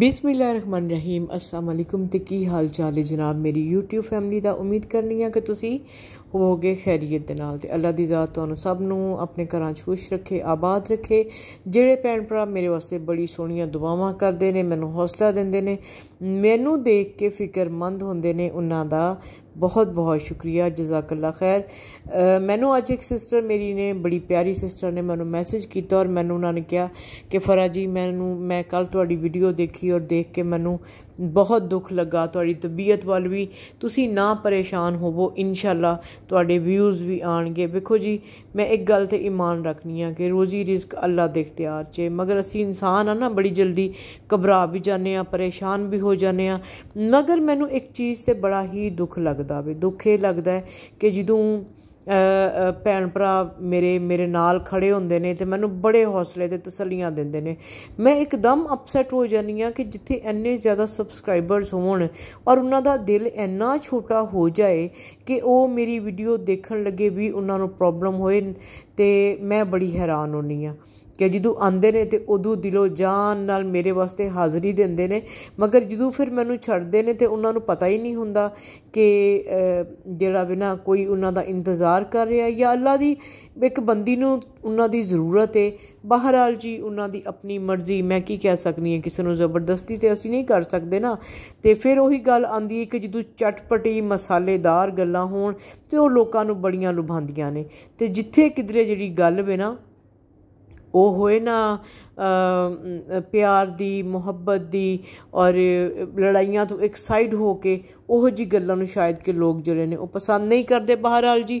ਬਿਸਮਿਲ੍ਲਾਹਿਰਰਹਿਮਾਨਿਰਰਹੀਮ ਅਸਲਾਮ ਅਲੈਕੁਮ ਤੇ ਕੀ ਹਾਲ ਚਾਲ ਹੈ ਜਨਾਬ ਮੇਰੀ YouTube ਫੈਮਿਲੀ ਦਾ ਉਮੀਦ ਕਰਨੀ ਆ ਕਿ ਤੁਸੀਂ ਹੋਵੋਗੇ ਖੈਰੀਅਤ ਦੇ ਨਾਲ ਤੇ ਅੱਲਾ ਦੀ ਜ਼ਾਤ ਤੁਹਾਨੂੰ ਸਭ ਨੂੰ ਆਪਣੇ ਘਰਾਂ 'ਚ ਖੁਸ਼ ਰੱਖੇ ਆਬਾਦ ਰੱਖੇ ਜਿਹੜੇ ਭੈਣ ਭਰਾ ਮੇਰੇ ਵਾਸਤੇ ਬੜੀ ਸੋਹਣੀਆਂ ਦੁਆਵਾਂ ਕਰਦੇ ਨੇ ਮੈਨੂੰ ਹੌਸਲਾ ਦਿੰਦੇ ਨੇ ਮੈਨੂੰ ਦੇਖ ਕੇ ਫਿਕਰਮੰਦ ਹੁੰਦੇ ਨੇ ਉਹਨਾਂ ਦਾ ਬਹੁਤ ਬਹੁਤ ਸ਼ੁਕਰੀਆ ਜਜ਼ਾਕੱਲਾ ਖੈਰ ਮੈਨੂੰ ਅੱਜ ਇੱਕ ਸਿਸਟਰ ਮੇਰੀ ਨੇ ਬੜੀ ਪਿਆਰੀ ਸਿਸਟਰ ਨੇ ਮੈਨੂੰ ਮੈਸੇਜ ਕੀਤਾ ਔਰ ਮੈਨੂੰ ਉਹਨਾਂ ਨੇ ਕਿਹਾ ਕਿ ਫਰਾਜੀ ਮੈਨੂੰ ਮੈਂ ਕੱਲ ਤੁਹਾਡੀ ਵੀਡੀਓ ਦੇਖੀ ਔਰ ਦੇਖ ਕੇ ਮੈਨੂੰ ਬਹੁਤ ਦੁੱਖ ਲੱਗਾ ਤੁਹਾਡੀ ਤਬੀਅਤ ਵੱਲ ਵੀ ਤੁਸੀਂ ਨਾ ਪਰੇਸ਼ਾਨ ਹੋਵੋ ਇਨਸ਼ਾਅੱਲਾ ਤੁਹਾਡੇ ਵਿਊਜ਼ ਵੀ ਆਣਗੇ ਵੇਖੋ ਜੀ ਮੈਂ ਇੱਕ ਗੱਲ ਤੇ ਈਮਾਨ ਰੱਖਨੀ ਆ ਕਿ ਰੋਜ਼ੀ ਰਿਜ਼ਕ ਅੱਲਾ ਦੇ ਇਖਤਿਆਰ 'ਚ ਮਗਰ ਅਸੀਂ ਇਨਸਾਨ ਆ ਨਾ ਬੜੀ ਜਲਦੀ ਘਬਰਾ ਵੀ ਜਾਂਦੇ ਆ ਪਰੇਸ਼ਾਨ ਵੀ ਹੋ ਜਾਂਦੇ ਆ ਮਗਰ ਮੈਨੂੰ ਇੱਕ ਚੀਜ਼ ਤੇ ਬੜਾ ਹੀ ਦੁੱਖ ਲੱਗਦਾ ਵੇ ਦੁੱਖੇ ਲੱਗਦਾ ਕਿ ਜਦੋਂ ਭੈਣ ਭਰਾ ਮੇਰੇ ਮੇਰੇ ਨਾਲ ਖੜੇ ਹੁੰਦੇ ਨੇ ਤੇ ਮੈਨੂੰ ਬੜੇ ਹੌਸਲੇ ਤੇ ਤਸੱਲੀਆਂ ਦਿੰਦੇ ਨੇ ਮੈਂ ਇੱਕਦਮ ਅਪਸੈਟ ਹੋ ਜਾਨੀ ਆ ਕਿ ਜਿੱਥੇ ਇੰਨੇ ਜ਼ਿਆਦਾ ਸਬਸਕ੍ਰਾਈਬਰਸ ਹੋਣ ਔਰ ਉਹਨਾਂ ਦਾ ਦਿਲ ਇੰਨਾ ਛੋਟਾ ਹੋ ਜਾਏ ਕਿ ਉਹ ਮੇਰੀ ਵੀਡੀਓ ਦੇਖਣ ਲੱਗੇ ਵੀ ਉਹਨਾਂ ਨੂੰ ਪ੍ਰੋਬਲਮ ਹੋਏ ਤੇ ਮੈਂ ਬੜੀ ਹੈਰਾਨ ਹੋਣੀ ਆ ਕਿ ਜਦੋਂ ਆਉਂਦੇ ਨੇ ਤੇ ਉਦੋਂ ਦਿਲੋਂ ਜਾਨ ਨਾਲ ਮੇਰੇ ਵਾਸਤੇ ਹਾਜ਼ਰੀ ਦਿੰਦੇ ਨੇ ਮਗਰ ਜਦੋਂ ਫਿਰ ਮੈਨੂੰ ਛੱਡਦੇ ਨੇ ਤੇ ਉਹਨਾਂ ਨੂੰ ਪਤਾ ਹੀ ਨਹੀਂ ਹੁੰਦਾ ਕਿ ਜਿਹੜਾ ਬਿਨਾ ਕੋਈ ਉਹਨਾਂ ਦਾ ਇੰਤਜ਼ਾਰ ਕਰ ਰਿਹਾ ਜਾਂ ਅੱਲਾ ਦੀ ਇੱਕ ਬੰਦੀ ਨੂੰ ਉਹਨਾਂ ਦੀ ਜ਼ਰੂਰਤ ਹੈ ਬਹਰਾਲ ਜੀ ਉਹਨਾਂ ਦੀ ਆਪਣੀ ਮਰਜ਼ੀ ਮੈਂ ਕੀ ਕਹਿ ਸਕਨੀ ਹੈ ਕਿਸੇ ਨੂੰ ਜ਼ਬਰਦਸਤੀ ਤੇ ਅਸੀਂ ਨਹੀਂ ਕਰ ਸਕਦੇ ਨਾ ਤੇ ਫਿਰ ਉਹੀ ਗੱਲ ਆਂਦੀ ਹੈ ਕਿ ਜਦੋਂ ਚਟਪਟੀ ਮਸਾਲੇਦਾਰ ਗੱਲਾਂ ਹੋਣ ਤੇ ਉਹ ਲੋਕਾਂ ਨੂੰ ਬੜੀਆਂ ਲੁਭਾਉਂਦੀਆਂ ਨੇ ਤੇ ਜਿੱਥੇ ਕਿਧਰੇ ਜਿਹੜੀ ਗੱਲ ਵੇ ਨਾ وہ ہوئے نا پیار کی محبت کی اور لڑائیاں تو ایکسائڈ ہو کے وہ جی گلوں شاید کے لوگ جڑے ہیں وہ پسند نہیں کرتے باہرال جی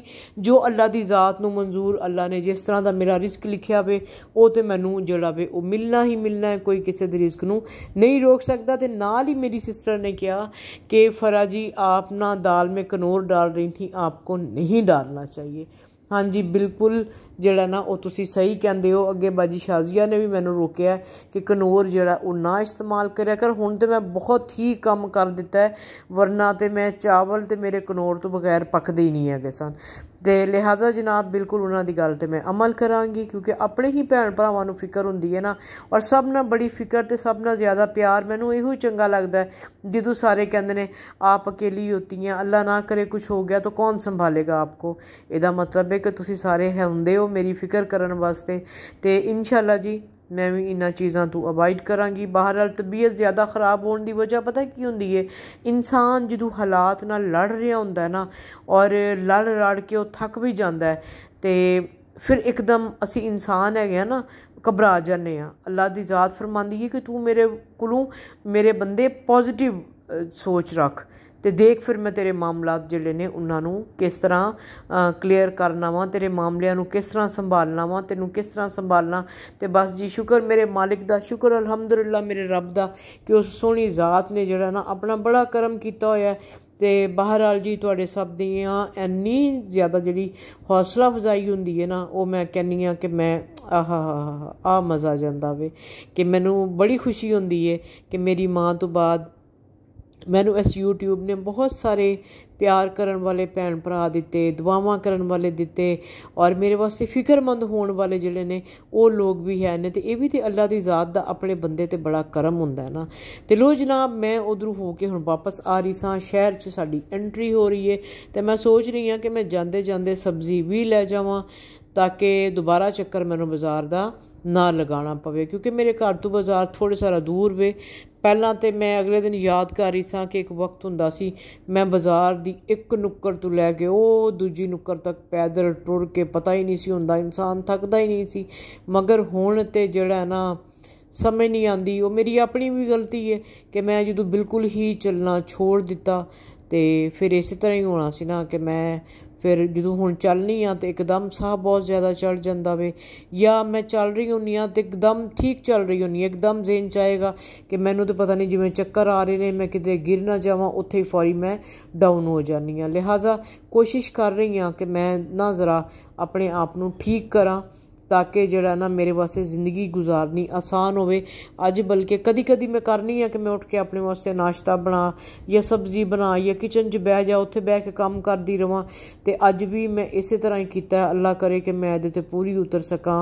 جو اللہ کی ذات کو منظور اللہ نے جس طرح کا میرا رسک لکھا پے وہ تو مجھے جڑا بھی وہ ملنا ہی ملنا کوئی کسی دسکن نہیں روک سکتا تو نال ہی میری سسٹر نے کیا کہ فرا جی آپ نہ دال میں کنور ڈال رہی تھیں آپ کو نہیں ڈالنا چاہیے ਹਾਂਜੀ ਬਿਲਕੁਲ ਜਿਹੜਾ ਨਾ ਉਹ ਤੁਸੀਂ ਸਹੀ ਕਹਿੰਦੇ ਹੋ ਅੱਗੇ ਬਾਜੀ ਸ਼ਾਜ਼ੀਆ ਨੇ ਵੀ ਮੈਨੂੰ ਰੋਕਿਆ ਕਿ ਕਨੋਰ ਜਿਹੜਾ ਉਹ ਨਾ ਇਸਤੇਮਾਲ ਕਰਿਆ ਕਰ ਹੁਣ ਤੇ ਮੈਂ ਬਹੁਤ ਹੀ ਕੰਮ ਕਰ ਦਿੱਤਾ ਹੈ ਵਰਨਾ ਤੇ ਮੈਂ ਚਾਵਲ ਤੇ ਮੇਰੇ ਕਨੋਰ ਤੋਂ ਬਗੈਰ ਪੱਕਦੇ ਹੀ ਨਹੀਂ ਹੈਗੇ ਸਨ ਤੇ ਲਿਹਾਜ਼ਾ ਜਨਾਬ ਬਿਲਕੁਲ ਉਹਨਾਂ ਦੀ ਗੱਲ ਤੇ ਮੈਂ ਅਮਲ ਕਰਾਂਗੀ ਕਿਉਂਕਿ ਆਪਣੇ ਹੀ ਭੈਣ ਭਰਾਵਾਂ ਨੂੰ ਫਿਕਰ ਹੁੰਦੀ ਹੈ ਨਾ ਔਰ ਸਭ ਨਾਲ ਬੜੀ ਫਿਕਰ ਤੇ ਸਭ ਨਾਲ ਜ਼ਿਆਦਾ ਪਿਆਰ ਮੈਨੂੰ ਇਹੋ ਚੰਗਾ ਲੱਗਦਾ ਜਦੋਂ ਸਾਰੇ ਕਹਿੰਦੇ ਨੇ ਆਪ ਇਕੱਲੀ ਹੋਤੀ ਹੈ ਅੱਲਾ ਨਾ ਕਰੇ ਕੁਝ ਹੋ ਗਿਆ ਤਾਂ ਕੌਣ ਸੰਭਾਲੇਗਾ ਆਪਕੋ ਇਹਦਾ ਮਤਲਬ ਹੈ ਕਿ ਤੁਸੀਂ ਸਾਰੇ ਹੁੰਦੇ ਹੋ ਮੇਰੀ ਫਿਕਰ ਕਰਨ ਵਾਸਤੇ ਤੇ ਇਨਸ਼ਾਅੱਲਾ ਜੀ میں بھی انہاں چیزاں تو اوائڈ کراں گی بہرحال طبیعت زیادہ خراب ہون دی وجہ پتہ کی ہوندی ہے انسان جدو حالات نہ لڑ رہا ہوں نا اور لڑ لڑ کے وہ تھک بھی ہے تے پھر ایک دم اسی انسان ہے گیا ہاں نا گھبرا جانے ہاں۔ اللہ دی ذات فرماندی کہ میرے کلوں میرے بندے پوزیٹو سوچ رکھ ਤੇ ਦੇਖ ਫਿਰ ਮੈਂ ਤੇਰੇ ਮਾਮਲਾਤ ਜਿਹੜੇ ਨੇ ਉਹਨਾਂ ਨੂੰ ਕਿਸ ਤਰ੍ਹਾਂ ਕਲੀਅਰ ਕਰਨਾ ਵਾ ਤੇਰੇ ਮਾਮਲਿਆਂ ਨੂੰ ਕਿਸ ਤਰ੍ਹਾਂ ਸੰਭਾਲਣਾ ਵਾ ਤੈਨੂੰ ਕਿਸ ਤਰ੍ਹਾਂ ਸੰਭਾਲਣਾ ਤੇ ਬਸ ਜੀ ਸ਼ੁਕਰ ਮੇਰੇ ਮਾਲਿਕ ਦਾ ਸ਼ੁਕਰ ਅਲਹਮਦੁਲਿਲਾ ਮੇਰੇ ਰੱਬ ਦਾ ਕਿ ਉਸ ਸੋਹਣੀ ਜ਼ਾਤ ਨੇ ਜਿਹੜਾ ਨਾ ਆਪਣਾ ਬੜਾ ਕਰਮ ਕੀਤਾ ਹੋਇਆ ਤੇ ਬਹਰਾਲ ਜੀ ਤੁਹਾਡੇ ਸਭ ਦੀਆਂ ਇੰਨੀ ਜ਼ਿਆਦਾ ਜਿਹੜੀ ਹੌਸਲਾ ਫਜ਼ਾਈ ਹੁੰਦੀ ਹੈ ਨਾ ਉਹ ਮੈਂ ਕਹਿੰਨੀ ਆ ਕਿ ਮੈਂ ਆਹਾ ਆ ਮਜ਼ਾ ਜਾਂਦਾ ਵੇ ਕਿ ਮੈਨੂੰ ਬੜੀ ਖੁਸ਼ੀ ਹੁੰਦੀ ਏ ਕਿ ਮੇਰੀ ਮਾਂ ਤੋਂ ਬਾਅਦ ਮੈਨੂੰ ਇਸ YouTube ਨੇ ਬਹੁਤ ਸਾਰੇ ਪਿਆਰ ਕਰਨ ਵਾਲੇ ਭੈਣ ਭਰਾ ਦਿੱਤੇ ਦੁਆਵਾਂ ਕਰਨ ਵਾਲੇ ਦਿੱਤੇ ਔਰ ਮੇਰੇ ਵਾਸਤੇ ਫਿਕਰਮੰਦ ਹੋਣ ਵਾਲੇ ਜਿਹੜੇ ਨੇ ਉਹ ਲੋਕ ਵੀ ਹੈ ਨੇ ਤੇ ਇਹ ਵੀ ਤੇ ਅੱਲਾ ਦੀ ਜ਼ਾਤ ਦਾ ਆਪਣੇ ਬੰਦੇ ਤੇ ਬੜਾ ਕਰਮ ਹੁੰਦਾ ਹੈ ਨਾ ਤੇ ਲੋ ਜਨਾਬ ਮੈਂ ਉਧਰੋਂ ਹੋ ਕੇ ਹੁਣ ਵਾਪਸ ਆ ਰਹੀ ਸਾਂ ਸ਼ਹਿਰ 'ਚ ਸਾਡੀ ਐਂਟਰੀ ਹੋ ਰਹੀ ਏ ਤੇ ਮੈਂ ਸੋਚ ਰਹੀ ਹਾਂ ਕਿ ਮੈਂ ਜਾਂਦੇ ਜਾਂਦੇ ਸਬਜ਼ੀ ਵੀ ਲੈ ਜਾਵਾਂ ਤਾਂ ਕਿ ਦੁਬਾਰਾ ਚੱਕਰ ਮੈਨੂੰ ਬਾਜ਼ਾਰ ਦਾ ਨਾ ਲਗਾਉਣਾ ਪਵੇ ਕਿਉਂਕਿ ਮੇਰੇ ਘਰ ਤੋਂ ਬਾਜ਼ਾਰ ਥੋੜੇ ਸਾਰਾ ਦੂਰ ਵੇ ਪਹਿਲਾਂ ਤੇ ਮੈਂ ਅਗਲੇ ਦਿਨ ਯਾਦ ਕਰ ਰਹੀ ਸਾਂ ਕਿ ਇੱਕ ਵਕਤ ਹੁੰਦਾ ਸੀ ਮੈਂ ਬਾਜ਼ਾਰ ਦੀ ਇੱਕ ਨੁੱਕਰ ਤੋਂ ਲੈ ਕੇ ਉਹ ਦੂਜੀ ਨੁੱਕਰ ਤੱਕ ਪੈਦਲ ਟੁਰ ਕੇ ਪਤਾ ਹੀ ਨਹੀਂ ਸੀ ਹੁੰਦਾ ਇਨਸਾਨ ਥੱਕਦਾ ਹੀ ਨਹੀਂ ਸੀ ਮਗਰ ਹੁਣ ਤੇ ਜਿਹੜਾ ਨਾ ਸਮਝ ਨਹੀਂ ਆਂਦੀ ਉਹ ਮੇਰੀ ਆਪਣੀ ਵੀ ਗਲਤੀ ਹੈ ਕਿ ਮੈਂ ਜਦੋਂ ਬਿਲਕੁਲ ਹੀ ਚੱਲਣਾ ਛੋੜ ਦਿੱਤਾ ਤੇ ਫਿਰ ਇਸੇ ਤਰ੍ਹਾਂ ਹੀ ਹੋਣਾ ਸੀ ਨਾ ਕਿ ਮੈਂ ਫਿਰ ਜਦੋਂ ਹੁਣ ਚੱਲਨੀ ਆ ਤੇ ਇੱਕਦਮ ਸਾਹ ਬਹੁਤ ਜ਼ਿਆਦਾ ਚੜ ਜਾਂਦਾ ਵੇ ਜਾਂ ਮੈਂ ਚੱਲ ਰਹੀ ਹੁੰਨੀ ਆ ਤੇ ਇੱਕਦਮ ਠੀਕ ਚੱਲ ਰਹੀ ਹੁੰਨੀ ਇੱਕਦਮ ਜ਼ੇਨ ਚਾਹੇਗਾ ਕਿ ਮੈਨੂੰ ਤਾਂ ਪਤਾ ਨਹੀਂ ਜਿਵੇਂ ਚੱਕਰ ਆ ਰਹੇ ਨੇ ਮੈਂ ਕਿਤੇ ਗਿਰ ਨਾ ਜਾਵਾਂ ਉੱਥੇ ਹੀ ਫੌਰੀ ਮੈਂ ਡਾਊਨ ਹੋ ਜਾਨੀ ਆ ਲਿਹਾਜ਼ਾ ਕੋਸ਼ਿਸ਼ ਕਰ ਰਹੀ ਆ ਕਿ ਮੈਂ ਨਾ ਜ਼ਰਾ ਆਪਣੇ ਆਪ ਨੂੰ ਠੀਕ ਕਰਾਂ تاکہ جڑا نا میرے واسطے زندگی گزارنی آسان ہوے اج بلکہ کدی کدی میں کرنی ہے ہاں کہ میں اٹھ کے اپنے واسطے ناشتہ بنا یا سبزی بنا یا کچن بہ جا اتنے بہ کے کام دی رہا تو اج بھی میں اسی طرح ہی کیتا ہے اللہ کرے کہ میں یہ پوری اتر سکا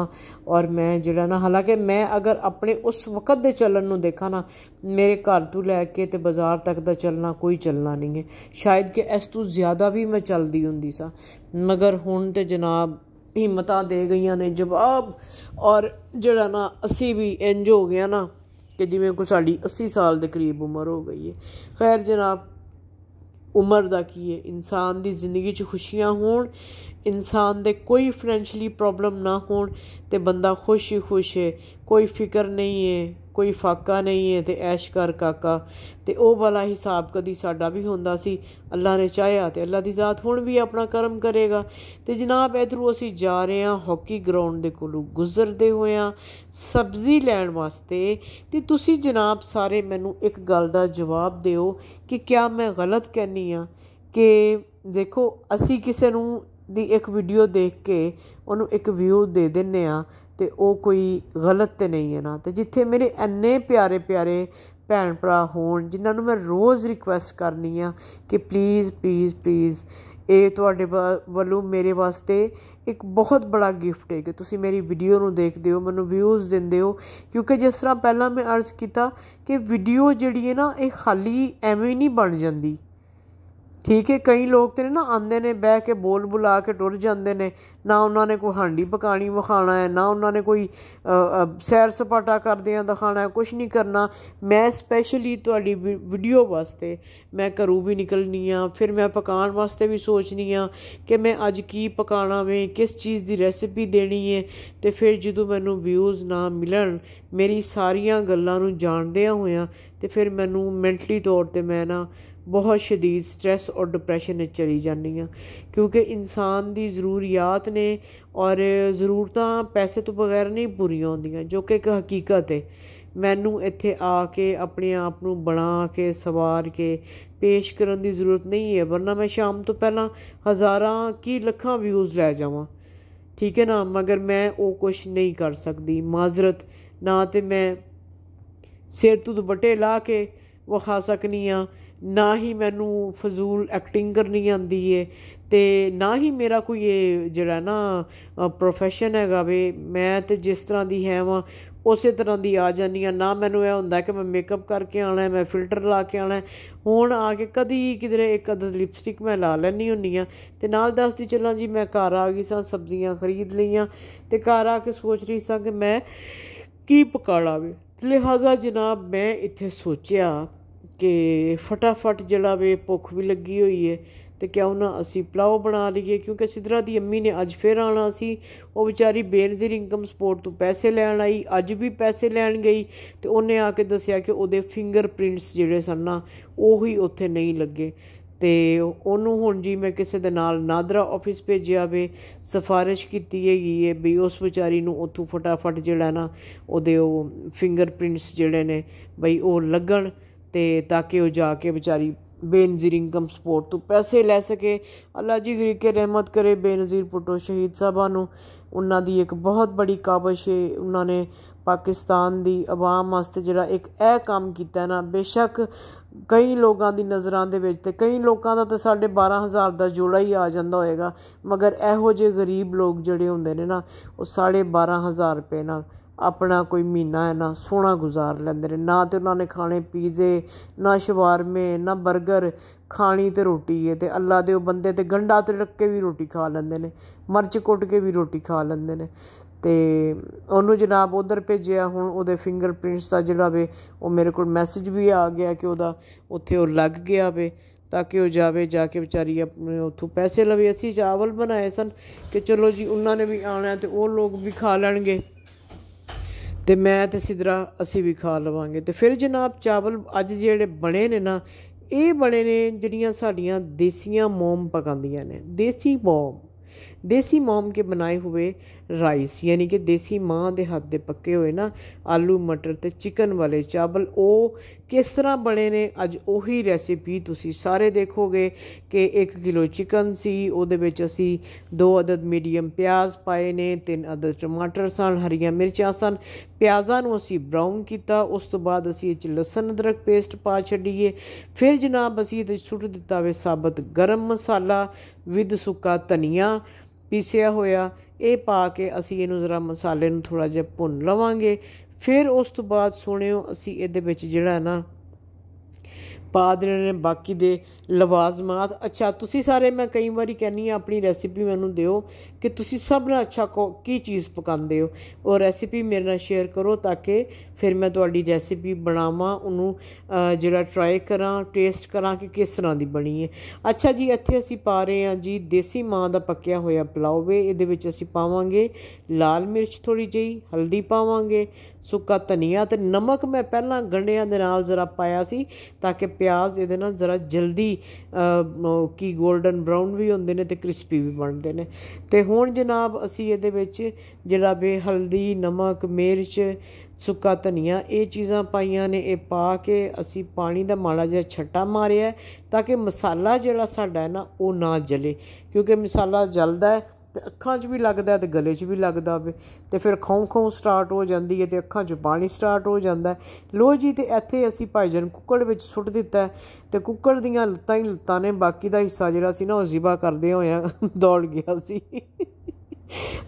اور میں جڑا نا حالانکہ میں اگر اپنے اس وقت دے چلن نو دیکھا نا میرے گھر تو لے کے تے بازار تک دا چلنا کوئی چلنا نہیں ہے شاید کہ اس تو زیادہ بھی میں دی ہوں مگر ہن تے جناب ਹਿੰਮਤਾਂ ਦੇ ਗਈਆਂ ਨੇ ਜਵਾਬ ਔਰ ਜਿਹੜਾ ਨਾ ਅਸੀਂ ਵੀ ਇੰਜ ਹੋ ਗਿਆ ਨਾ ਕਿ ਜਿਵੇਂ ਕੋ ਸਾਡੀ 80 ਸਾਲ ਦੇ ਕਰੀਬ ਉਮਰ ਹੋ ਗਈ ਹੈ ਖੈਰ ਜਨਾਬ ਉਮਰ ਦਾ ਕੀ ਹੈ ਇਨਸਾਨ ਦੀ ਜ਼ਿੰਦਗੀ 'ਚ ਖੁਸ਼ੀਆਂ ਹੋਣ ਇਨਸਾਨ ਦੇ ਕੋਈ ਫਾਈਨੈਂਸ਼ਲੀ ਪ੍ਰੋਬਲਮ ਨਾ ਹੋਣ ਤੇ ਬੰਦਾ ਖੁਸ਼ੀ ਖੁਸ਼ ਹੈ ਕੋਈ ਫਿਕਰ ਨਹੀਂ ਹੈ ਕੋਈ ਫਾਕਾ ਨਹੀਂ ਹੈ ਤੇ ਐਸ਼ ਕਰ ਕਾਕਾ ਤੇ ਉਹ ਵਾਲਾ ਹਿਸਾਬ ਕਦੀ ਸਾਡਾ ਵੀ ਹੁੰਦਾ ਸੀ ਅੱਲਾ ਨੇ ਚਾਹਿਆ ਤੇ ਅੱਲਾ ਦੀ ਜ਼ਾਤ ਹੁਣ ਵੀ ਆਪਣਾ ਕਰਮ ਕਰੇਗਾ ਤੇ ਜਨਾਬ ਇਧਰੋਂ ਅਸੀਂ ਜਾ ਰਹੇ ਹਾਂ ਹਾਕੀ ਗਰਾਊਂਡ ਦੇ ਕੋਲੋਂ ਗੁਜ਼ਰਦੇ ਹੋਏ ਆ ਸਬਜ਼ੀ ਲੈਣ ਵਾਸਤੇ ਤੇ ਤੁਸੀਂ ਜਨਾਬ ਸਾਰੇ ਮੈਨੂੰ ਇੱਕ ਗੱਲ ਦਾ ਜਵਾਬ ਦਿਓ ਕਿ ਕਿਆ ਮੈਂ ਗਲਤ ਕਹਿਨੀ ਆ ਕਿ ਦੇਖੋ ਅਸੀਂ ਕਿਸੇ ਨੂੰ ਦੀ ਇੱਕ ਵੀਡੀਓ ਦੇਖ ਕੇ ਉਹਨੂੰ ਇੱਕ ਵਿਊ ਦੇ ਦਿੰਨੇ ਆ ਤੇ ਉਹ ਕੋਈ ਗਲਤ ਤੇ ਨਹੀਂ ਹੈ ਨਾ ਤੇ ਜਿੱਥੇ ਮੇਰੇ ਇੰਨੇ ਪਿਆਰੇ ਪਿਆਰੇ ਭੈਣ ਭਰਾ ਹੋਣ ਜਿਨ੍ਹਾਂ ਨੂੰ ਮੈਂ ਰੋਜ਼ ਰਿਕੁਐਸਟ ਕਰਨੀ ਆ ਕਿ ਪਲੀਜ਼ ਪਲੀਜ਼ ਪਲੀਜ਼ ਇਹ ਤੁਹਾਡੇ ਵੱਲੋਂ ਮੇਰੇ ਵਾਸਤੇ ਇੱਕ ਬਹੁਤ بڑا ਗਿਫਟ ਹੈ ਕਿ ਤੁਸੀਂ ਮੇਰੀ ਵੀਡੀਓ ਨੂੰ ਦੇਖਦੇ ਹੋ ਮੈਨੂੰ ਵਿਊਜ਼ ਦਿੰਦੇ ਹੋ ਕਿਉਂਕਿ ਜਿਸ ਤਰ੍ਹਾਂ ਪਹਿਲਾਂ ਮੈਂ ਅਰਜ਼ ਕੀਤਾ ਕਿ ਵੀਡੀਓ ਜਿਹੜੀ ਹੈ ਨਾ ਇਹ ਖਾਲੀ ਐਵੇਂ ਨਹੀਂ ਬਣ ਜਾਂਦੀ ਠੀਕ ਹੈ ਕਈ ਲੋਕ ਤੇ ਨਾ ਆਉਂਦੇ ਨੇ ਬਹਿ ਕੇ ਬੋਲ ਬੁਲਾ ਕੇ ਟੁਰ ਜਾਂਦੇ ਨੇ ਨਾ ਉਹਨਾਂ ਨੇ ਕੋਈ ਹਾਂਡੀ ਪਕਾਣੀ ਵਿਖਾਣਾ ਹੈ ਨਾ ਉਹਨਾਂ ਨੇ ਕੋਈ ਸੈਰ ਸਪਾਟਾ ਕਰਦੇ ਆ ਦਿਖਾਣਾ ਹੈ ਕੁਝ ਨਹੀਂ ਕਰਨਾ ਮੈਂ ਸਪੈਸ਼ਲੀ ਤੁਹਾਡੀ ਵੀਡੀਓ ਵਾਸਤੇ ਮੈਂ ਘਰੋਂ ਵੀ ਨਿਕਲਣੀ ਆ ਫਿਰ ਮੈਂ ਪਕਾਣ ਵਾਸਤੇ ਵੀ ਸੋਚਣੀ ਆ ਕਿ ਮੈਂ ਅੱਜ ਕੀ ਪਕਾਣਾ ਵੇ ਕਿਸ ਚੀਜ਼ ਦੀ ਰੈਸਿਪੀ ਦੇਣੀ ਹੈ ਤੇ ਫਿਰ ਜਦੋਂ ਮੈਨੂੰ ਵਿਊਜ਼ ਨਾ ਮਿਲਣ ਮੇਰੀ ਸਾਰੀਆਂ ਗੱਲਾਂ ਨੂੰ ਆ ਹੋਇਆ ਤੇ ਫਿਰ ਮੈਨੂੰ ਮੈਂਟਲੀ ਤੌਰ ਤੇ ਮੈਂ ਨਾ ਬਹੁਤ شدید ਸਟ्रेस ਔਰ ਡਿਪਰੈਸ਼ਨ ਵਿੱਚ ਚਲੀ ਜਾਂਦੀ ਆ ਕਿਉਂਕਿ ਇਨਸਾਨ ਦੀ ਜ਼ਰੂਰੀਅਤ ਨੇ ਔਰ ਜ਼ਰੂਰਤਾਂ ਪੈਸੇ ਤੋਂ ਬਗੈਰ ਨਹੀਂ ਪੂਰੀਆਂ ਹੁੰਦੀਆਂ ਜੋ ਕਿ ਇੱਕ ਹਕੀਕਤ ਹੈ ਮੈਨੂੰ ਇੱਥੇ ਆ ਕੇ ਆਪਣੇ ਆਪ ਨੂੰ ਬਣਾ ਕੇ ਸਵਾਰ ਕੇ ਪੇਸ਼ ਕਰਨ ਦੀ ਜ਼ਰੂਰਤ ਨਹੀਂ ਹੈ ਵਰਨਾ ਮੈਂ ਸ਼ਾਮ ਤੋਂ ਪਹਿਲਾਂ ਹਜ਼ਾਰਾਂ ਕੀ ਲੱਖਾਂ ਵਿਊਜ਼ ਲੈ ਜਾਵਾਂ ਠੀਕ ਹੈ ਨਾ ਮਗਰ ਮੈਂ ਉਹ ਕੁਝ ਨਹੀਂ ਕਰ ਸਕਦੀ ਮਾਜ਼ਰਤ ਨਾ ਤੇ ਮੈਂ ਸਿਰ ਤੋਂ ਦੁਪੱਟੇ ਲਾ ਕੇ ਵਖਾ ਸਕਨੀ ਆ ਨਾ ਹੀ ਮੈਨੂੰ ਫਜ਼ੂਲ ਐਕਟਿੰਗ ਕਰਨੀ ਆਂਦੀ ਏ ਤੇ ਨਾ ਹੀ ਮੇਰਾ ਕੋਈ ਇਹ ਜਿਹੜਾ ਨਾ ਪ੍ਰੋਫੈਸ਼ਨ ਹੈਗਾ ਵੇ ਮੈਂ ਤੇ ਜਿਸ ਤਰ੍ਹਾਂ ਦੀ ਹੈ ਵਾਂ ਉਸੇ ਤਰ੍ਹਾਂ ਦੀ ਆ ਜਾਨੀ ਆ ਨਾ ਮੈਨੂੰ ਇਹ ਹੁੰਦਾ ਕਿ ਮੈਂ ਮੇਕਅਪ ਕਰਕੇ ਆਣਾ ਮੈਂ ਫਿਲਟਰ ਲਾ ਕੇ ਆਣਾ ਹੁਣ ਆ ਕੇ ਕਦੀ ਕਿਧਰੇ ਇੱਕ ਅਦਦ ਲਿਪਸਟਿਕ ਮੈਂ ਲਾ ਲੈਣੀ ਹੁੰਨੀ ਆ ਤੇ ਨਾਲ ਦੱਸਦੀ ਚੱਲਾਂ ਜੀ ਮੈਂ ਘਰ ਆ ਗਈ ਸਾਂ ਸਬਜ਼ੀਆਂ ਖਰੀਦ ਲਈਆਂ ਤੇ ਘਰ ਆ ਕੇ ਸੋਚ ਰਹੀ ਸਾਂ ਕਿ ਮੈਂ ਕੀ ਪਕਾੜਾ ਵੇ ਲਿਹਾਜ਼ਾ ਜਨਾਬ ਮੈਂ ਇੱਥੇ ਸੋਚਿਆ ਕਿ ਫਟਾਫਟ ਜਿਹੜਾ ਵੇ ਭੁੱਖ ਵੀ ਲੱਗੀ ਹੋਈ ਹੈ ਤੇ ਕਿਉਂ ਨਾ ਅਸੀਂ ਪਲਾਉ ਬਣਾ ਲਈਏ ਕਿਉਂਕਿ ਸਿਦਰਾ ਦੀ ਅੰਮੀ ਨੇ ਅੱਜ ਫੇਰ ਆਣਾ ਸੀ ਉਹ ਵਿਚਾਰੀ ਦੀ ਇਨਕਮ ਸਪੋਰਟ ਤੋਂ ਪੈਸੇ ਲੈਣ ਆਈ ਅੱਜ ਵੀ ਪੈਸੇ ਲੈਣ ਗਈ ਤੇ ਉਹਨੇ ਆ ਕੇ ਦੱਸਿਆ ਕਿ ਉਹਦੇ ਫਿੰਗਰਪ੍ਰਿੰਟਸ ਜਿਹੜੇ ਸਨ ਨਾ ਉਹ ਹੀ ਉੱਥੇ ਨਹੀਂ ਲੱਗੇ ਤੇ ਉਹਨੂੰ ਹੁਣ ਜੀ ਮੈਂ ਕਿਸੇ ਦੇ ਨਾਲ ਨਾਦਰਾ ਆਫਿਸ ਭੇਜਿਆ ਵੇ ਸਫਾਰਿਸ਼ ਕੀਤੀ ਹੈਗੀ ਏ ਵੀ ਉਸ ਵਿਚਾਰੀ ਨੂੰ ਉੱਥੋਂ ਫਟਾਫਟ ਜਿਹੜਾ ਨਾ ਉਹਦੇ ਉਹ ਫਿੰਗਰਪ੍ਰਿੰਟਸ ਜਿਹੜੇ ਨੇ ਬਈ ਉਹ ਲੱਗਣ ਤੇ ਤਾਂ ਕਿ ਉਹ ਜਾ ਕੇ ਵਿਚਾਰੀ ਬੇਨਜ਼ੀਰ ਇਨਕਮ ਸਪੋਰਟ ਤੋਂ ਪੈਸੇ ਲੈ ਸਕੇ ਅੱਲਾ ਜੀ ਗਰੀਕੇ ਰਹਿਮਤ ਕਰੇ ਬੇਨਜ਼ੀਰ ਪੁੱਟੋ ਸ਼ਹੀਦ ਸਾਹਿਬਾਂ ਨੂੰ ਉਹਨਾਂ ਦੀ ਇੱਕ ਬਹੁਤ ਬੜੀ ਕਾਬਸ਼ ਹੈ ਉਹਨਾਂ ਨੇ ਪਾਕਿਸਤਾਨ ਦੀ ਆਵਾਮ ਵਾਸਤੇ ਜਿਹੜਾ ਇੱਕ ਇਹ ਕੰਮ ਕੀਤਾ ਨਾ ਬੇਸ਼ੱਕ ਕਈ ਲੋਕਾਂ ਦੀ ਨਜ਼ਰਾਂ ਦੇ ਵਿੱਚ ਤੇ ਕਈ ਲੋਕਾਂ ਦਾ ਤਾਂ ਸਾਡੇ 12000 ਦਾ ਜੋੜਾ ਹੀ ਆ ਜਾਂਦਾ ਹੋਏਗਾ ਮਗਰ ਇਹੋ ਜਿਹੇ ਗਰੀਬ ਲੋਕ ਜਿਹੜੇ ਹੁੰਦੇ ਨੇ ਨਾ ਉਹ 12000 ਰੁਪਏ ਨਾਲ اپنا کوئی مہینہ ہے نا سونا گزار لیند نے کھانے پیزے نہ شوارمے نہ برگر کھانی تو روٹی ہے تو اللہ دن تو گنڈا تو رک کے بھی روٹی کھا لینے نے مرچ کٹ کے بھی روٹی کھا لینے نے تو انہوں جناب ادھر بھیجیے ہوں وہ فنگر پرنٹس کا جڑا بھی وہ میرے کو میسج بھی آ گیا کہ وہ لگ گیا بھائی تاکہ وہ جائے جا کے بیچاری اپنے اتو پیسے لوگ اِسی چاول بنایا سن کہ چلو جی انہوں نے بھی آنا تو وہ لوگ بھی کھا لین گے ਤੇ ਮੈਂ ਤੇ ਸਿਦਰਾ ਅਸੀਂ ਵੀ ਖਾ ਲਵਾਂਗੇ ਤੇ ਫਿਰ ਜਨਾਬ ਚਾਵਲ ਅੱਜ ਜਿਹੜੇ ਬਣੇ ਨੇ ਨਾ ਇਹ ਬਣੇ ਨੇ ਜਿਹੜੀਆਂ ਸਾਡੀਆਂ ਦੇਸੀਆਂ ਮੋਮ ਪਕਾਉਂਦੀਆਂ ਨੇ ਦੇਸੀ ਮੋਮ देसी ਮਾਮ के बनाए हुए राइस यानी कि देसी ਮਾਂ ਦੇ ਹੱਥ ਦੇ ਪੱਕੇ ਹੋਏ ਨਾ ਆਲੂ ਮਟਰ ਤੇ ਚਿਕਨ ਵਾਲੇ ਚਾਵਲ ਉਹ ਕਿਸ ਤਰ੍ਹਾਂ ਬਣੇ ਨੇ ਅੱਜ ਉਹੀ ਰੈਸਿਪੀ ਤੁਸੀਂ ਸਾਰੇ ਦੇਖੋਗੇ ਕਿ 1 ਕਿਲੋ ਚਿਕਨ ਸੀ ਉਹਦੇ ਵਿੱਚ ਅਸੀਂ 2 ਅਦਦ ਮੀਡੀਅਮ ਪਿਆਜ਼ ਪਾਏ ਨੇ 3 ਅਦਦ ਟਮਾਟਰ ਸਨ ਹਰੀਆਂ ਮਿਰਚਾਂ ਸਨ ਪਿਆਜ਼ਾਂ ਨੂੰ ਅਸੀਂ ਬ੍ਰਾਊਨ ਕੀਤਾ ਉਸ ਤੋਂ ਬਾਅਦ ਅਸੀਂ ਇਹ ਲਸਣ ਅਦਰਕ ਪੇਸਟ ਪਾ ਛੱਡੀਏ ਫਿਰ ਜਨਾਬ ਅਸੀਂ ਇਹ ਸੁੱਟ ਦਿੱਤਾ ਵੇ ਸਾਬਤ ਗਰਮ ਮਸਾਲਾ ਵਿਦ ਸੁੱਕਾ ਧਨੀਆ ਪੀਸਿਆ ਹੋਇਆ ਇਹ ਪਾ ਕੇ ਅਸੀਂ ਇਹਨੂੰ ਜ਼ਰਾ ਮਸਾਲੇ ਨੂੰ ਥੋੜਾ ਜਿਹਾ ਭੁੰਨ ਲਵਾਂਗੇ ਫਿਰ ਉਸ ਤੋਂ ਬਾਅਦ ਸੁਣਿਓ ਅਸੀਂ ਇਹਦੇ ਵਿੱਚ ਜਿਹੜਾ ਨਾ ਪਾ ਦੇਣੇ ਨੇ ਬਾਕੀ ਦੇ ਲਵਾਜ਼ਮਾਤ ਅੱਛਾ ਤੁਸੀਂ ਸਾਰੇ ਮੈਂ ਕਈ ਵਾਰੀ ਕਹਿੰਨੀ ਆ ਆਪਣੀ ਰੈਸਿਪੀ ਮੈਨੂੰ ਦਿਓ ਕਿ ਤੁਸੀਂ ਸਭ ਨਾਲ ਅੱਛਾ ਕੀ ਚੀਜ਼ ਪਕਾਉਂਦੇ ਹੋ ਉਹ ਰੈਸਿਪੀ ਮੇਰੇ ਨਾਲ ਸ਼ੇਅਰ ਕਰੋ ਤਾਂ ਕਿ ਫਿਰ ਮੈਂ ਤੁਹਾਡੀ ਰੈਸਿਪੀ ਬਣਾਵਾਂ ਉਹਨੂੰ ਜਿਹੜਾ ਟਰਾਈ ਕਰਾਂ ਟੇਸਟ ਕਰਾਂ ਕਿ ਕਿਸ ਤਰ੍ਹਾਂ ਦੀ ਬਣੀ ਹੈ ਅੱਛਾ ਜੀ ਇੱਥੇ ਅਸੀਂ ਪਾ ਰਹੇ ਹਾਂ ਜੀ ਦੇਸੀ ਮਾਂ ਦਾ ਪੱਕਿਆ ਹੋਇਆ ਵੇ ਇਹਦੇ ਵਿੱਚ ਅਸੀਂ ਪਾਵਾਂਗੇ ਲਾਲ ਮਿਰਚ ਥੋੜੀ ਜਿਹੀ ਹਲਦੀ ਪਾਵਾਂਗੇ ਸੁੱਕਾ ਧਨੀਆ ਤੇ ਨਮਕ ਮੈਂ ਪਹਿਲਾਂ ਗੰਡਿਆਂ ਦੇ ਨਾਲ ਜ਼ਰਾ ਪਾਇਆ ਸੀ ਤਾਂ ਕਿ ਪਿਆਜ਼ ਇਹਦੇ ਨਾਲ ਜ਼ਰਾ ਜਲਦੀ ਕੀ 골ਡਨ ਬ੍ਰਾਊਨ ਵੀ ਹੁੰਦੇ ਨੇ ਤੇ ਕ੍ਰਿਸਪੀ ਵੀ ਬਣਦੇ ਨੇ ਤੇ ਹੁਣ ਜਨਾਬ ਅਸੀਂ ਇਹਦੇ ਵਿੱਚ ਜਿਹੜਾ ਬੇ ਹਲਦੀ ਨਮਕ ਮਿਰਚ ਸੁੱਕਾ ਧਨੀਆ ਇਹ ਚੀਜ਼ਾਂ ਪਾਈਆਂ ਨੇ ਇਹ ਪਾ ਕੇ ਅਸੀਂ ਪਾਣੀ ਦਾ ਮਾੜਾ ਜਿਹਾ ਛੱਟਾ ਮਾਰਿਆ ਤਾਂ ਕਿ ਮਸਾਲਾ ਜਿਹੜਾ ਸਾਡਾ ਹੈ ਨਾ ਉਹ ਨਾ ਜਲੇ ਕਿਉਂਕਿ ਮਸਾਲਾ ਜਲਦਾ ਹੈ ਤੇ ਅੱਖਾਂ 'ਚ ਵੀ ਲੱਗਦਾ ਤੇ ਗਲੇ 'ਚ ਵੀ ਲੱਗਦਾ ਵੇ ਤੇ ਫਿਰ ਖੌਂ ਖੌਂ ਸਟਾਰਟ ਹੋ ਜਾਂਦੀ ਹੈ ਤੇ ਅੱਖਾਂ 'ਚ ਪਾਣੀ ਸਟਾਰਟ ਹੋ ਜਾਂਦਾ ਲੋ ਜੀ ਤੇ ਇੱਥੇ ਅਸੀਂ ਭਾਈ ਜਨ ਕੁੱਕੜ ਵਿੱਚ ਸੁੱਟ ਦਿੱਤਾ ਤੇ ਕੁੱਕੜ ਦੀਆਂ ਲੱਤਾਂ ਹੀ ਲੱਤਾਂ ਨੇ ਬਾਕੀ ਦਾ ਹਿੱਸਾ ਜਿਹੜਾ ਸੀ ਨਾ ਉਹ ਜ਼ਿਬਾ ਕਰਦੇ ਆ ਦੌੜ ਗਿਆ ਸੀ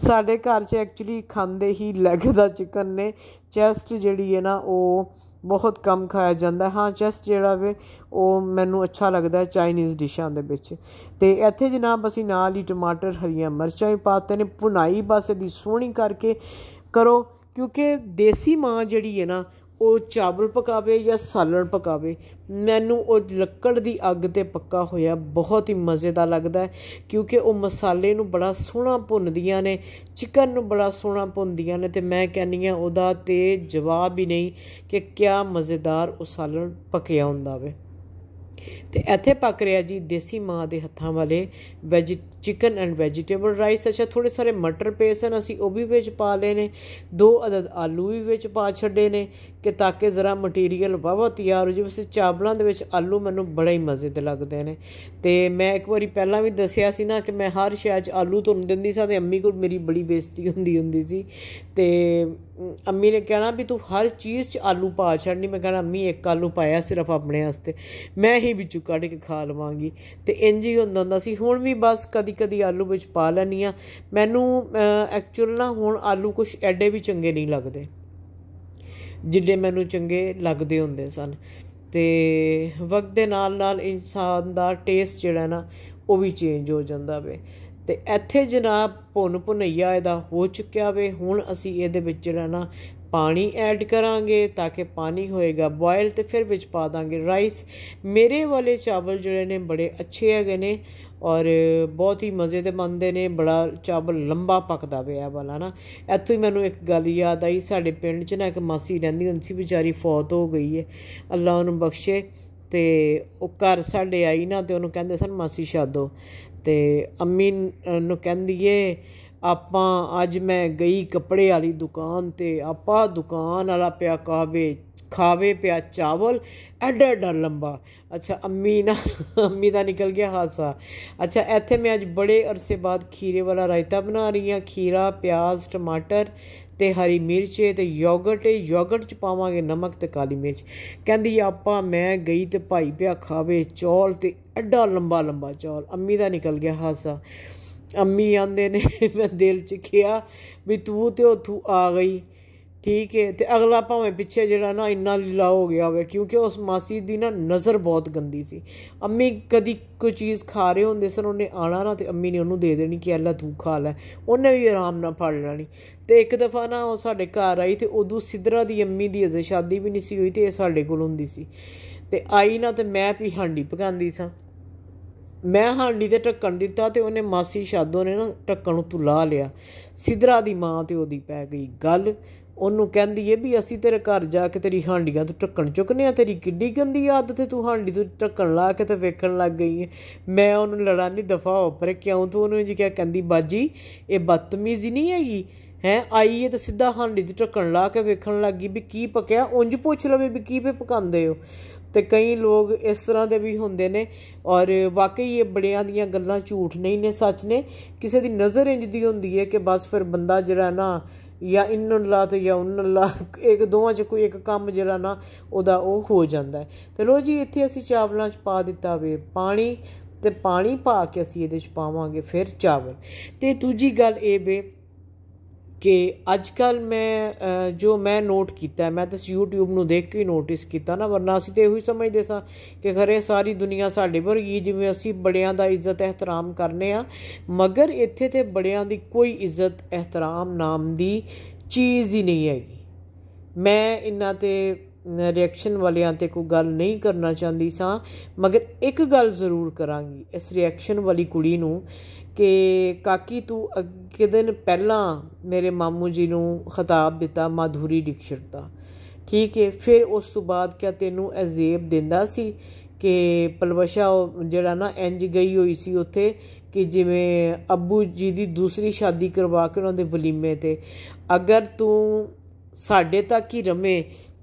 ਸਾਡੇ ਘਰ 'ਚ ਐਕਚੁਅਲੀ ਖਾਂਦੇ ਹੀ ਲੈਗ ਦਾ ਚਿਕਨ ਨੇ ਚੈਸਟ ਜਿਹੜੀ ਹੈ ਨਾ ਉਹ ਬਹੁਤ ਕਮ ਖਾਇਆ ਜਾਂਦਾ ਹਾਂ ਜਸਟ ਜਿਹੜਾ ਵੇ ਉਹ ਮੈਨੂੰ ਅੱਛਾ ਲੱਗਦਾ ਚਾਈਨੀਜ਼ ਡਿਸ਼ਾਂ ਦੇ ਵਿੱਚ ਤੇ ਇੱਥੇ ਜਨਾਬ ਅਸੀਂ ਨਾਲ ਹੀ ਟਮਾਟਰ ਹਰੀਆਂ ਮਿਰਚਾਂ ਹੀ ਪਾਤੇ ਨੇ ਭੁਨਾਈ ਬਸ ਦੀ ਸੋਹਣੀ ਕਰਕੇ ਕਰੋ ਕਿਉਂਕਿ ਦੇਸੀ ਮਾਂ ਜਿਹੜੀ ਹੈ ਨਾ ਉਹ ਚਾਵਲ ਪਕਾਵੇ ਜਾਂ ਸਾਲਣ ਪਕਾਵੇ ਮੈਨੂੰ ਉਹ ਲੱਕੜ ਦੀ ਅੱਗ ਤੇ ਪੱਕਾ ਹੋਇਆ ਬਹੁਤ ਹੀ ਮਜ਼ੇਦਾਰ ਲੱਗਦਾ ਕਿਉਂਕਿ ਉਹ ਮਸਾਲੇ ਨੂੰ ਬੜਾ ਸੋਹਣਾ ਭੁੰਨਦੀਆਂ ਨੇ ਚਿਕਨ ਨੂੰ ਬੜਾ ਸੋਹਣਾ ਭੁੰਨਦੀਆਂ ਨੇ ਤੇ ਮੈਂ ਕਹਿੰਨੀ ਆ ਉਹਦਾ ਤੇ ਜਵਾਬ ਹੀ ਨਹੀਂ ਕਿ ਕਿਆ ਮਜ਼ੇਦਾਰ ਉਹ ਸਾਲਣ ਪਕਿਆ ਹੁੰਦਾ ਵੇ ਤੇ ਇੱਥੇ ਪੱਕ ਰਿਹਾ ਜੀ ਦੇਸੀ ਮਾਂ ਦੇ ਹੱਥਾਂ ਵਾਲੇ veg chicken and vegetable rice ਅੱਛਾ ਥੋੜੇ ਸਾਰੇ ਮਟਰ ਪੇਸ ਹਨ ਅਸੀਂ ਉਹ ਵੀ ਵਿੱਚ ਪਾ ਲਏ ਨੇ ਦੋ ਅਦਦ ਆਲੂ ਵੀ ਵਿੱਚ ਪਾ ਛੱਡੇ ਨੇ ਕਿ ਤਾਂ ਕਿ ਜ਼ਰਾ ਮਟੀਰੀਅਲ ਵਾਵਾ ਤਿਆਰ ਹੋ ਜਾਵੇ ਵੈਸੇ ਚਾਵਲਾਂ ਦੇ ਵਿੱਚ ਆਲੂ ਮੈਨੂੰ ਬੜਾ ਹੀ ਮਜ਼ੇ ਲੱਗਦੇ ਨੇ ਤੇ ਮੈਂ ਇੱਕ ਵਾਰੀ ਪਹਿਲਾਂ ਵੀ ਦੱਸਿਆ ਸੀ ਨਾ ਕਿ ਮੈਂ ਹਰ ਸ਼ਾਇਦ ਆਲੂ ਤੁਹਾਨੂੰ ਦਿੰਦੀ ਸਾਂ ਤੇ ਅੰਮੀ ਕੋਲ ਮੇਰੀ ਬੜੀ ਬੇਇੱਜ਼ਤੀ ਹੁੰਦੀ ਹੁੰਦੀ ਸੀ ਤੇ ਅੰਮੀ ਨੇ ਕਹਿਣਾ ਵੀ ਤੂੰ ਹਰ ਚੀਜ਼ 'ਚ ਆਲੂ ਪਾ ਛੱਡਨੀ ਮੈਂ ਕਹਣਾ ਅੰਮੀ ਇੱਕ ਆਲੂ ਪਾਇਆ ਸਿਰਫ ਆਪਣੇ ਵਾਸਤੇ ਮੈਂ ਹੀ ਵਿੱਚੋਂ ਕੱਢ ਕੇ ਖਾ ਲਵਾਂਗੀ ਤੇ ਇੰਜ ਹੀ ਹੁੰਦਾ ਹੁੰਦਾ ਸੀ ਹੁਣ ਵੀ ਬਸ ਕਦੀ ਕਦੀ ਆਲੂ ਵਿੱਚ ਪਾ ਲੈਣੀ ਆ ਮੈਨੂੰ ਐਕਚੁਅਲ ਨਾ ਹੁਣ ਆਲੂ ਕੁਝ ਐਡੇ ਵੀ ਚੰਗੇ ਨਹੀਂ ਲੱਗਦੇ ਜਿੱਡੇ ਮੈਨੂੰ ਚੰਗੇ ਲੱਗਦੇ ਹੁੰਦੇ ਸਨ ਤੇ ਵਕਤ ਦੇ ਨਾਲ ਨਾਲ ਇਨਸਾਨ ਦਾ ਟੇਸਟ ਜਿਹੜਾ ਨਾ ਉਹ ਵੀ ਚੇਂਜ ਹੋ ਜਾਂਦਾ ਵੇ ਤੇ ਇੱਥੇ ਜਨਾਬ ਭੁੰਨ ਭੁਨਈਆ ਇਹਦਾ ਹੋ ਚੁੱਕਿਆ ਵੇ ਹੁਣ ਅਸੀਂ ਇਹਦੇ ਵਿੱਚ ਜਿਹੜਾ ਨਾ ਪਾਣੀ ਐਡ ਕਰਾਂਗੇ ਤਾਂ ਕਿ ਪਾਣੀ ਹੋਏਗਾ ਬੋਇਲ ਤੇ ਫਿਰ ਵਿੱਚ ਪਾ ਦਾਂਗੇ ਰਾਈਸ ਮੇਰੇ ਵਾਲੇ ਚਾਵਲ ਜਿਹੜੇ ਨੇ ਬੜੇ ਅੱਛੇ ਹੈਗੇ ਨੇ ਔਰ ਬਹੁਤ ਹੀ ਮਜ਼ੇ ਦੇ ਬੰਦੇ ਨੇ ਬੜਾ ਚਾਵਲ ਲੰਬਾ ਪੱਕਦਾ ਪਿਆ ਵਾਲਾ ਨਾ ਇੱਥੋਂ ਹੀ ਮੈਨੂੰ ਇੱਕ ਗੱਲ ਯਾਦ ਆਈ ਸਾਡੇ ਪਿੰਡ 'ਚ ਨਾ ਇੱਕ ਮਾਸੀ ਰਹਿੰਦੀ ਹੁੰਦੀ ਸੀ ਵਿਚਾਰੀ ਫੌਤ ਹੋ ਗਈ ਹੈ ਅੱਲਾਹ ਉਹਨੂੰ ਬਖਸ਼ੇ ਤੇ ਉਹ ਘਰ ਸਾਡੇ ਆਈ ਨਾ ਤੇ ਉਹਨੂੰ ਕਹਿੰਦੇ ਸਨ ਮਾਸੀ ਸ਼ਾਦੋ ਤੇ ਅੰਮੀ ਨੂੰ ਕਹਿੰਦੀ ਏ ਆਪਾਂ ਅੱਜ ਮੈਂ ਗਈ ਕੱਪੜੇ ਵਾਲੀ ਦੁਕਾਨ 'ਤੇ ਆਪਾਂ ਦੁਕਾਨ ਵਾਲਾ ਪਿਆ ਕਾਹ ਵੇਚ ਖਾਵੇ ਪਿਆ ਚਾਵਲ ਐਡਾ ਐਡਾ ਲੰਬਾ ਅੱਛਾ ਅੰਮੀ ਨਾ ਅੰਮੀ ਦਾ ਨਿਕਲ ਗਿਆ ਹਾਸਾ ਅੱਛਾ ਇੱਥੇ ਮੈਂ ਅੱਜ ਬੜੇ ਅਰਸੇ ਬਾਅਦ ਖੀਰੇ ਵਾਲਾ ਰਾਇਤਾ ਬਣਾ ਰਹੀ ਹਾਂ ਖੀਰਾ ਪਿਆਜ਼ ਟਮਾਟਰ ਤੇ ਹਰੀ ਮਿਰਚ ਤੇ ਯੋਗਰਟ ਯੋਗਰਟ ਚ ਪਾਵਾਂਗੇ ਨਮਕ ਤੇ ਕਾਲੀ ਮਿਰਚ ਕਹਿੰਦੀ ਆਪਾਂ ਮੈਂ ਗਈ ਤੇ ਭਾਈ ਪਿਆ ਖਾਵੇ ਚੌਲ ਤੇ ਐਡਾ ਲੰਬਾ ਲੰਬਾ ਚੌਲ ਅੰਮੀ ਦਾ ਨਿਕਲ ਗਿਆ ਹਾਸਾ ਅੰਮੀ ਆਂਦੇ ਨੇ ਮੈਂ ਦਿਲ ਚ ਕਿਹਾ ਵੀ ਤੂੰ ਤੇ ਉਥੂ ਆ ਗਈ ਠੀਕ ਹੈ ਤੇ ਅਗਲਾ ਭਾਵੇਂ ਪਿੱਛੇ ਜਿਹੜਾ ਨਾ ਇੰਨਾ ਲੀਲਾ ਹੋ ਗਿਆ ਹੋਵੇ ਕਿਉਂਕਿ ਉਸ ਮਾਸੀ ਦੀ ਨਾ ਨਜ਼ਰ ਬਹੁਤ ਗੰਦੀ ਸੀ ਅੰਮੀ ਕਦੀ ਕੋਈ ਚੀਜ਼ ਖਾ ਰਹੇ ਹੁੰਦੇ ਸਨ ਉਹਨੇ ਆਣਾ ਨਾ ਤੇ ਅੰਮੀ ਨੇ ਉਹਨੂੰ ਦੇ ਦੇਣੀ ਕਿ ਅੱਲਾ ਤੂੰ ਖਾ ਲੈ ਉਹਨੇ ਵੀ ਆਰਾਮ ਨਾਲ ਫੜ ਲੈਣੀ ਤੇ ਇੱਕ ਦਫਾ ਨਾ ਉਹ ਸਾਡੇ ਘਰ ਆਈ ਤੇ ਉਦੋਂ ਸਿਦਰਾ ਦੀ ਅੰਮੀ ਦੀ ਅਜੇ ਸ਼ਾਦੀ ਵੀ ਨਹੀਂ ਸੀ ਹੋਈ ਤੇ ਇਹ ਸਾਡੇ ਕੋਲ ਹੁੰਦੀ ਸੀ ਤੇ ਆਈ ਨਾ ਤੇ ਮੈਂ ਵੀ ਹਾਂਡੀ ਪਕਾਉਂਦੀ ਸਾਂ ਮੈਂ ਹਾਂਡੀ ਤੇ ਟੱਕਣ ਦਿੱਤਾ ਤੇ ਉਹਨੇ ਮਾਸੀ ਸ਼ਾਦੋ ਨੇ ਨਾ ਟੱਕਣ ਨੂੰ ਤੁਲਾ ਲਿਆ ਸਿਦਰਾ ਦੀ ਮਾਂ ਤੇ ਉਹਦੀ ਪੈ ਗਈ ਗੱਲ ਉਹਨੂੰ ਕਹਿੰਦੀ ਏ ਵੀ ਅਸੀਂ ਤੇਰੇ ਘਰ ਜਾ ਕੇ ਤੇਰੀ ਹਾਂਡੀਆਂ ਤੋਂ ਟੱਕਣ ਚੁੱਕਨੇ ਆ ਤੇਰੀ ਕਿੱਡੀ ਗੰਦੀ ਆਦਤ ਏ ਤੂੰ ਹਾਂਡੀ ਤੋਂ ਟੱਕਣ ਲਾ ਕੇ ਤੇ ਵੇਖਣ ਲੱਗ ਗਈ ਏ ਮੈਂ ਉਹਨੂੰ ਲੜਾ ਨਹੀਂ ਦਫਾ ਹੋ ਪਰ ਕਿਉਂ ਤੂੰ ਉਹਨੂੰ ਜੀ ਕਿਹਾ ਕਹਿੰਦੀ ਬਾਜੀ ਇਹ ਬਦਤਮੀਜ਼ੀ ਨਹੀਂ ਹੈਗੀ ਹੈ ਆਈ ਏ ਤਾਂ ਸਿੱਧਾ ਹਾਂਡੀ ਤੇ ਟੱਕਣ ਲਾ ਕੇ ਵੇਖਣ ਲੱਗ ਗਈ ਵੀ ਕੀ ਪਕਿਆ ਉਂਝ ਪੁੱਛ ਲਵੇ ਵੀ ਕੀ ਪੇ ਪਕਾਉਂਦੇ ਹੋ ਤੇ ਕਈ ਲੋਕ ਇਸ ਤਰ੍ਹਾਂ ਦੇ ਵੀ ਹੁੰਦੇ ਨੇ ਔਰ ਵਾਕਈ ਇਹ ਬੜਿਆਂ ਦੀਆਂ ਗੱਲਾਂ ਝੂਠ ਨਹੀਂ ਨੇ ਸੱਚ ਨੇ ਕਿਸੇ ਦੀ ਨਜ਼ਰ ਇੰਜ ਦੀ ਹੁੰਦੀ ਹੈ ਕਿ ਬਸ ਫਿਰ ਬੰਦਾ ਜਿਹੜਾ ਨਾ ਜਾਂ ਇਨਨਲਾ ਤੇ ਜਾਂ ਉਨਨਲਾ ਇੱਕ ਦੋਵਾਂ ਚ ਕੋਈ ਇੱਕ ਕੰਮ ਜਿਹੜਾ ਨਾ ਉਹਦਾ ਉਹ ਹੋ ਜਾਂਦਾ ਤੇ ਲੋ ਜੀ ਇੱਥੇ ਅਸੀਂ ਚਾਵਲਾਂ ਚ ਪਾ ਦਿੱਤਾ ਵੇ ਪਾਣੀ ਤੇ ਪਾਣੀ ਪਾ ਕੇ ਅਸੀਂ ਇਹਦੇ ਚ ਪਾਵਾਂਗੇ ਫਿਰ ਚਾਵਲ ਤੇ ਦੂਜੀ ਗੱਲ ਇਹ ਵੇ ਕਿ ਅੱਜ ਕੱਲ ਮੈਂ ਜੋ ਮੈਂ ਨੋਟ ਕੀਤਾ ਮੈਂ ਤਾਂ YouTube ਨੂੰ ਦੇਖ ਕੇ ਨੋਟਿਸ ਕੀਤਾ ਨਾ ਵਰਨਾ ਅਸੀਂ ਤੇ ਇਹੋ ਹੀ ਸਮਝਦੇ ਸਾਂ ਕਿ ਖਰੇ ਸਾਰੀ ਦੁਨੀਆ ਸਾਡੇ ਵਰਗੀ ਜਿਵੇਂ ਅਸੀਂ ਬੜਿਆਂ ਦਾ ਇੱਜ਼ਤ ਇਹਤਰਾਮ ਕਰਨੇ ਆ ਮਗਰ ਇੱਥੇ ਤੇ ਬੜਿਆਂ ਦੀ ਕੋਈ ਇੱਜ਼ਤ ਇਹਤਰਾਮ ਨਾਮ ਦੀ ਚੀਜ਼ ਹੀ ਨਹੀਂ ਹੈਗੀ ਮੈਂ ਇਹਨਾਂ ਤੇ ਰਿਐਕਸ਼ਨ ਵਾਲਿਆਂ ਤੇ ਕੋਈ ਗੱਲ ਨਹੀਂ ਕਰਨਾ ਚਾਹੁੰਦੀ ਸਾਂ ਮਗਰ ਇੱਕ ਗੱਲ ਜ਼ਰੂਰ ਕਰਾਂਗੀ ਇਸ ਰਿਐਕਸ਼ਨ ਵਾਲੀ ਕੁੜੀ ਨੂੰ ਕਿ ਕਾਕੀ ਤੂੰ ਅੱਗੇ ਦਿਨ ਪਹਿਲਾਂ ਮੇਰੇ ਮਾਮੂ ਜੀ ਨੂੰ ਖਿਤਾਬ ਦਿੱਤਾ ਮਾਧੂਰੀ ਡਿਕਸ਼ਰ ਦਾ ਠੀਕ ਹੈ ਫਿਰ ਉਸ ਤੋਂ ਬਾਅਦ ਕਿਆ ਤੈਨੂੰ ਅਜ਼ੀਬ ਦਿੰਦਾ ਸੀ ਕਿ ਪਲਵਸ਼ਾ ਜਿਹੜਾ ਨਾ ਇੰਜ ਗਈ ਹੋਈ ਸੀ ਉੱਥੇ ਕਿ ਜਿਵੇਂ ਅੱਬੂ ਜੀ ਦੀ ਦੂਸਰੀ ਸ਼ਾਦੀ ਕਰਵਾ ਕੇ ਉਹਨਾਂ ਦੇ ਵਲੀਮੇ ਤੇ ਅਗਰ ਤੂੰ ਸਾਡੇ ਤੱਕ ਹੀ ਰਵੇਂ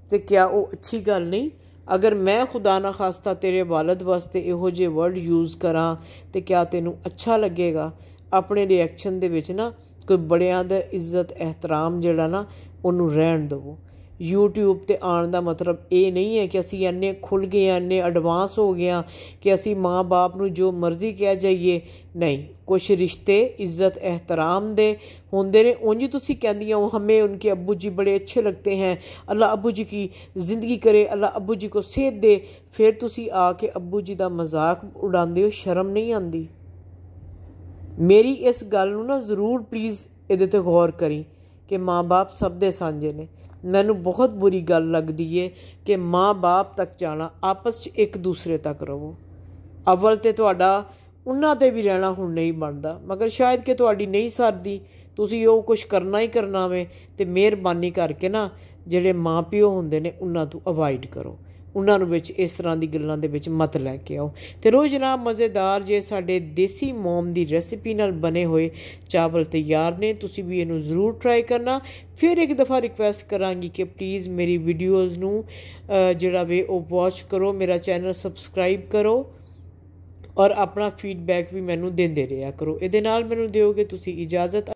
ਤੇ ਕਿਆ ਉਹ ਅੱਛੀ ਗੱਲ ਨਹੀਂ ਅਗਰ ਮੈਂ ਖੁਦਾ ਨਾ ਖਾਸਤਾ ਤੇਰੇ ਵਾਲਦ ਵਾਸਤੇ ਇਹੋ ਜਿਹੇ ਵਰਡ ਯੂਜ਼ ਕਰਾਂ ਤੇ ਕਿਆ ਤੈਨੂੰ ਅੱਛਾ ਲੱਗੇਗਾ ਆਪਣੇ ਰਿਐਕਸ਼ਨ ਦੇ ਵਿੱਚ ਨਾ ਕੋਈ ਬੜਿਆਂ ਦਾ ਇੱਜ਼ਤ ਇਹਤਰਾਮ ਜਿਹੜਾ ਨਾ ਉਹਨੂੰ ਰਹਿਣ ਦਿਓ یو ٹیوب سے آن کا مطلب یہ نہیں ہے کہ ابھی این کھل گئے اینے ایڈوانس ہو گئے ہاں کہ اِسی ماں باپ نے جو مرضی کہہ جائیے نہیں کچھ رشتے عزت احترام دے ہوں نے اونجی تھی کہ ہمیں ان کے ابو جی بڑے اچھے لگتے ہیں اللہ ابو جی کی زندگی کرے اللہ ابو جی کو سیدھ دے پھر تُسی آ کے ابو جی کا مذاق اڈا شرم نہیں آتی میری اس گل ضرور پلیز یہ غور کریں کہ ماں باپ سب دے سانجے نے ਮੈਨੂੰ ਬਹੁਤ ਬੁਰੀ ਗੱਲ ਲੱਗਦੀ ਏ ਕਿ ਮਾਂ-ਬਾਪ ਤੱਕ ਜਾਣਾ ਆਪਸ 'ਚ ਇੱਕ ਦੂਸਰੇ ਤੱਕ ਰਹੋ ਅਵਲ ਤੇ ਤੁਹਾਡਾ ਉਹਨਾਂ ਤੇ ਵੀ ਰਹਿਣਾ ਹੁਣ ਨਹੀਂ ਬਣਦਾ ਮਗਰ ਸ਼ਾਇਦ ਕਿ ਤੁਹਾਡੀ ਨਹੀਂ ਸਰਦੀ ਤੁਸੀਂ ਉਹ ਕੁਝ ਕਰਨਾ ਹੀ ਕਰਨਾ ਵੇ ਤੇ ਮਿਹਰਬਾਨੀ ਕਰਕੇ ਨਾ ਜਿਹੜੇ ਮਾਂ ਪਿਓ ਹੁੰਦੇ ਨੇ ਉਹਨਾਂ ਤੋਂ ਅਵਾਇਡ ਕਰੋ ਉਹਨਾਂ ਨੂੰ ਵਿੱਚ ਇਸ ਤਰ੍ਹਾਂ ਦੀ ਗੱਲਾਂ ਦੇ ਵਿੱਚ ਮਤ ਲੈ ਕੇ ਆਓ ਤੇ ਰੋਜ਼ ਨਾ ਮਜ਼ੇਦਾਰ ਜੇ ਸਾਡੇ ਦੇਸੀ ਮੋਮ ਦੀ ਰੈਸਿਪੀ ਨਾਲ ਬਣੇ ਹੋਏ ਚਾਵਲ ਤਿਆਰ ਨੇ ਤੁਸੀਂ ਵੀ ਇਹਨੂੰ ਜ਼ਰੂਰ ਟਰਾਈ ਕਰਨਾ ਫਿਰ ਇੱਕ ਦਫਾ ਰਿਕੁਐਸਟ ਕਰਾਂਗੀ ਕਿ ਪਲੀਜ਼ ਮੇਰੀ ਵੀਡੀਓਜ਼ ਨੂੰ ਜਿਹੜਾ ਵੇ ਉਹ ਵਾਚ ਕਰੋ ਮੇਰਾ ਚੈਨਲ ਸਬਸਕ੍ਰਾਈਬ ਕਰੋ ਔਰ ਆਪਣਾ ਫੀਡਬੈਕ ਵੀ ਮੈਨੂੰ ਦਿੰਦੇ ਰਿਹਾ ਕਰੋ ਇਹਦੇ ਨਾਲ ਮੈਨੂੰ ਦਿਓਗੇ ਤੁਸੀਂ ਇਜਾਜ਼ਤ